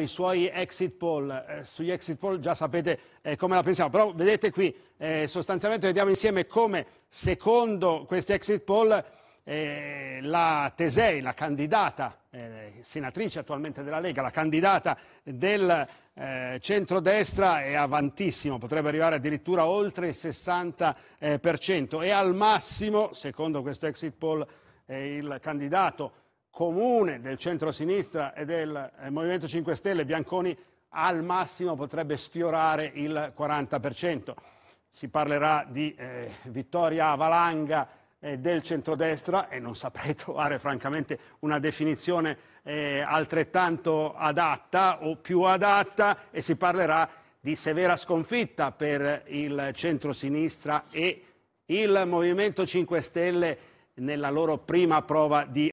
i suoi exit poll, eh, sugli exit poll già sapete eh, come la pensiamo, però vedete qui eh, sostanzialmente vediamo insieme come secondo questi exit poll eh, la Tesei, la candidata, eh, senatrice attualmente della Lega, la candidata del eh, centrodestra è avantissimo, potrebbe arrivare addirittura oltre il 60% e al massimo, secondo questo exit poll, il candidato comune del centro-sinistra e del eh, Movimento 5 Stelle, Bianconi al massimo potrebbe sfiorare il 40%. Si parlerà di eh, vittoria a valanga eh, del centrodestra e non saprei trovare francamente una definizione eh, altrettanto adatta o più adatta e si parlerà di severa sconfitta per il centrosinistra e il Movimento 5 Stelle nella loro prima prova di